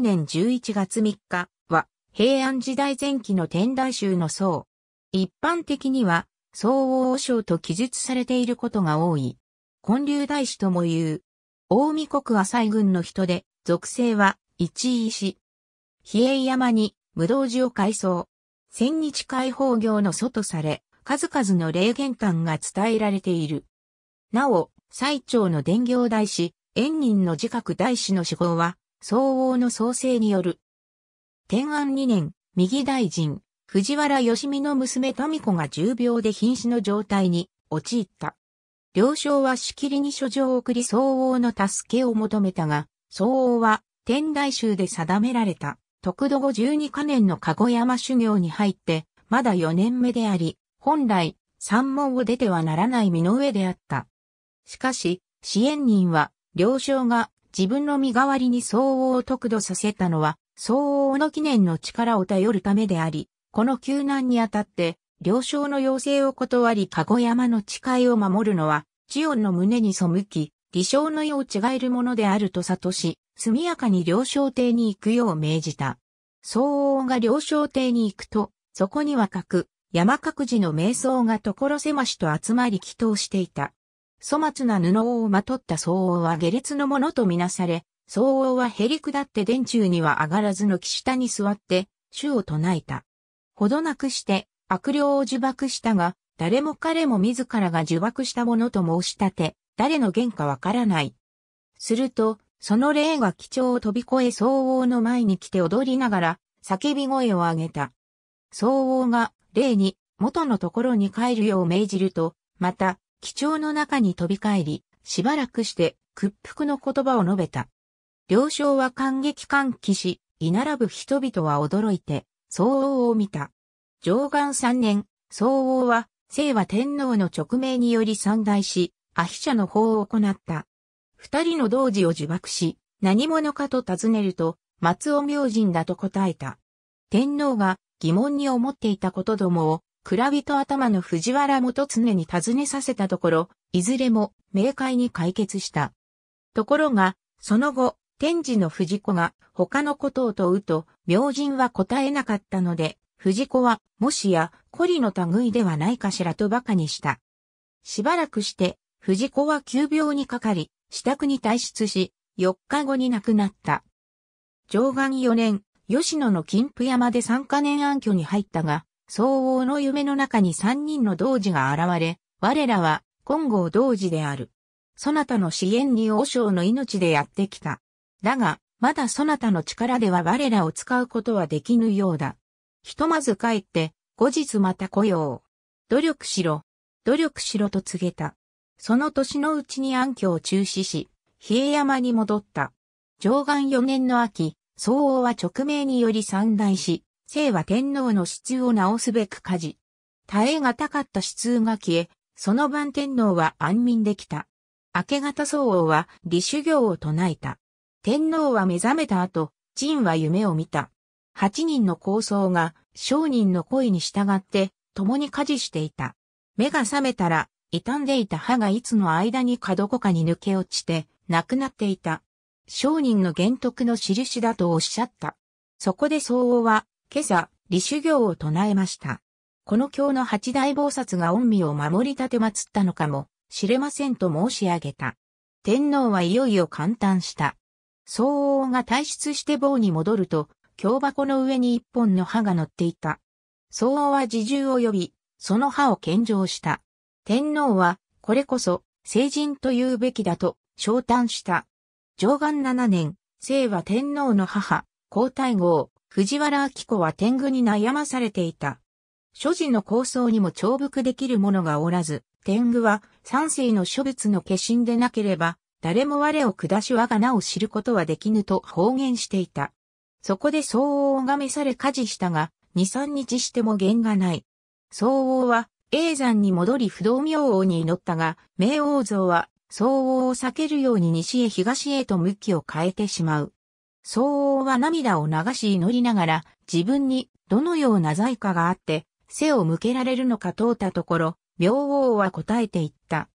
年11月3日は平安時代前期の天台宗の僧。一般的には、僧王将と記述されていることが多い。建立大師とも言う。大見国浅井軍の人で、属性は一位石。比叡山に無道寺を改装。千日解放業の祖とされ、数々の霊言譚が伝えられている。なお、最長の伝行大師、縁人の自覚大師の死後は、相応の創生による。天安2年、右大臣、藤原義美の娘富子が重病で瀕死の状態に陥った。両将はしきりに書状を送り相応の助けを求めたが、相応は天台宗で定められた、徳度後十二カ年の籠山修行に入って、まだ四年目であり、本来、三門を出てはならない身の上であった。しかし、支援人は、両将が自分の身代わりに相応を得度させたのは、相応の記念の力を頼るためであり、この救難にあたって、了承の要請を断り、籠山の誓いを守るのは、千代の胸に背き、理想の世を違えるものであると悟し、速やかに了承邸に行くよう命じた。相応が了承邸に行くと、そこには各、山各寺の瞑想が所狭しと集まり祈祷していた。粗末な布をまとった相応は下劣のものとみなされ、相応はへり下って殿中には上がらずの木下に座って、主を唱えた。ほどなくして、悪霊を呪縛したが、誰も彼も自らが呪縛したものと申し立て、誰の言かわからない。すると、その霊が貴重を飛び越え相応の前に来て踊りながら、叫び声を上げた。相応が、霊に、元のところに帰るよう命じると、また、基調の中に飛び返り、しばらくして屈服の言葉を述べた。両将は感激歓喜し、居並ぶ人々は驚いて、総王を見た。上岸三年、総王は、聖和天皇の勅命により散大し、アヒシャの法を行った。二人の同時を自爆し、何者かと尋ねると、松尾明神だと答えた。天皇が疑問に思っていたことどもを蔵人頭の藤原元常に尋ねさせたところ、いずれも明快に解決した。ところが、その後、天智の藤子が他のことを問うと、明人は答えなかったので、藤子は、もしや、コリの類ではないかしらと馬鹿にした。しばらくして、藤子は急病にかかり、支度に退出し、4日後に亡くなった。上岸4年、吉野の金峰山で3カ年暗居に入ったが、相応の夢の中に三人の童子が現れ、我らは、金剛童子である。そなたの支援に王将の命でやってきた。だが、まだそなたの力では我らを使うことはできぬようだ。ひとまず帰って、後日また来よう。努力しろ。努力しろと告げた。その年のうちに暗挙を中止し、比叡山に戻った。上岸四年の秋、相応は直命により散大し、生は天皇の支柱を直すべく火事。耐えがたかった支柱が消え、その晩天皇は安眠できた。明け方総王は李修行を唱えた。天皇は目覚めた後、陳は夢を見た。八人の構想が商人の声に従って共に家事していた。目が覚めたら、傷んでいた歯がいつの間にかどこかに抜け落ちて、亡くなっていた。商人の玄徳の印だとおっしゃった。そこで相応は、今朝、李修行を唱えました。この教の八大菩薩が恩身を守り立て祀ったのかもしれませんと申し上げた。天皇はいよいよ簡単した。相応が退出して棒に戻ると、京箱の上に一本の歯が乗っていた。相応は自重を呼び、その歯を献上した。天皇は、これこそ、聖人と言うべきだと、昇誕した。上岸七年、聖は天皇の母、皇太后、藤原明子は天狗に悩まされていた。諸事の構想にも重複できる者がおらず、天狗は三世の諸仏の化身でなければ、誰も我を下し我が名を知ることはできぬと方言していた。そこで相応を拝めされ家事したが、二三日しても弦がない。相応は、永山に戻り不動明王に祈ったが、明王像は、相応を避けるように西へ東へと向きを変えてしまう。相応は涙を流し祈りながら、自分にどのような在過があって、背を向けられるのか問うたところ、明王は答えていった。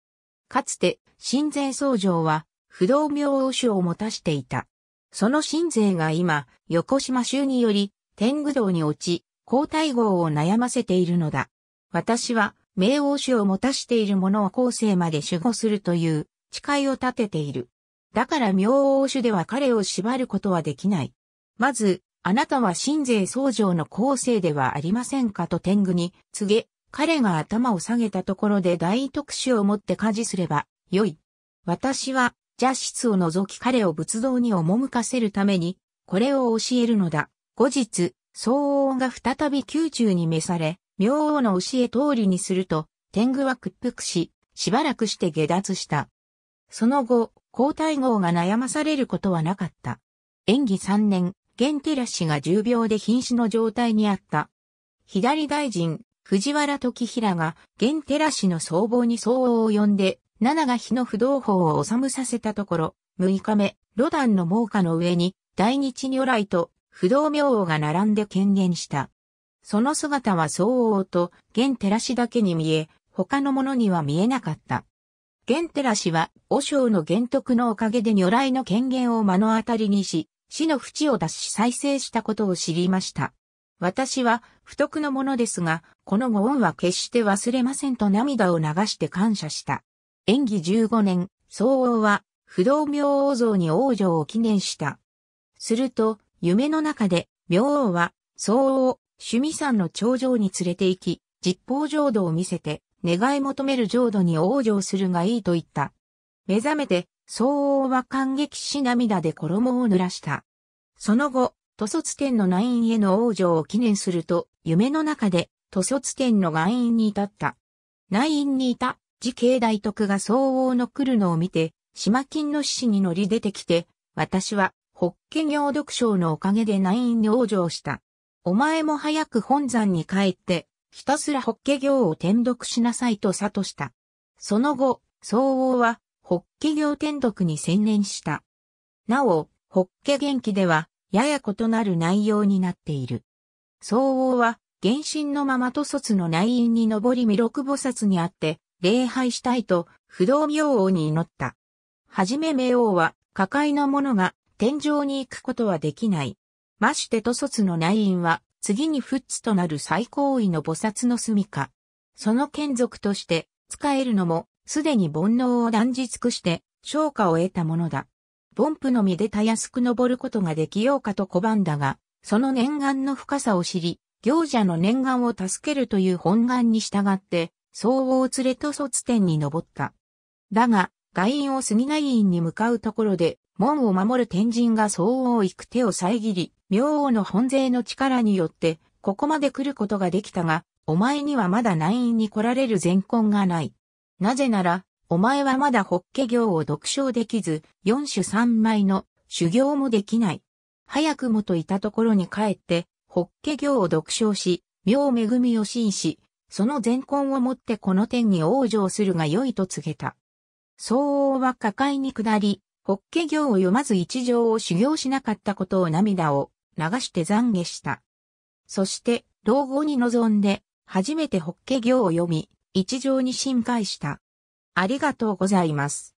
かつて、神前僧正は、不動明王主を持たしていた。その神税が今、横島衆により、天狗道に落ち、皇太后を悩ませているのだ。私は、冥王主を持たしている者を後世まで守護するという、誓いを立てている。だから明王主では彼を縛ることはできない。まず、あなたは神税僧正の後世ではありませんかと天狗に告げ、彼が頭を下げたところで大特殊を持って家事すれば、よい。私は、邪室を除き彼を仏道に赴かせるために、これを教えるのだ。後日、相応が再び宮中に召され、明王の教え通りにすると、天狗は屈服し、しばらくして下脱した。その後、皇太后が悩まされることはなかった。演技3年、源寺氏が重病で瀕死の状態にあった。左大臣、藤原時平が源寺氏の僧帽に相応を呼んで、七が日の不動法を治むさせたところ、6日目、ロダンの猛火の上に、大日如来と不動明王が並んで権限した。その姿は相応と、現寺氏だけに見え、他の者には見えなかった。玄寺氏は、和尚の玄徳のおかげで如来の権限を目の当たりにし、死の淵を脱し再生したことを知りました。私は不徳のものですが、このご恩は決して忘れませんと涙を流して感謝した。演技15年、総王は不動明王像に王女を記念した。すると、夢の中で、明王は、総王、趣味山の頂上に連れて行き、実法浄土を見せて、願い求める浄土に往生するがいいと言った。目覚めて、相応は感激し涙で衣を濡らした。その後、塗卒天の内院への往生を記念すると、夢の中で、塗卒天の外院に至った。内院にいた、時慶大徳が相応の来るのを見て、島金の獅子に乗り出てきて、私は、法華行読書のおかげで内院に往生した。お前も早く本山に帰って、ひたすらホッケ業を転読しなさいと悟した。その後、総王は、ホッケ業転読に専念した。なお、ホッケ元気では、やや異なる内容になっている。総王は、原神のままと卒の内因に上り弥勒菩薩にあって、礼拝したいと、不動明王に祈った。はじめ明王は、下界の者が、天上に行くことはできない。ましてと卒の内因は、次に仏となる最高位の菩薩の住処。その眷属として、使えるのも、すでに煩悩を断じ尽くして、昇華を得たものだ。凡夫のみでたやすく登ることができようかと拒んだが、その念願の深さを知り、行者の念願を助けるという本願に従って、相応連れと卒天に登った。だが、外院を杉名院に向かうところで、門を守る天神が総王行く手を遮り、明王の本勢の力によって、ここまで来ることができたが、お前にはまだ内院に来られる前根がない。なぜなら、お前はまだ法華行を独唱できず、四種三枚の修行もできない。早くもといたところに帰って、法華行を独唱し、妙恵みを信し、その前根をもってこの天に往生するがよいと告げた。相応は抱えに下り、法華経を読まず一条を修行しなかったことを涙を流して懺悔した。そして、老後に臨んで、初めて法華経を読み、一条に深解した。ありがとうございます。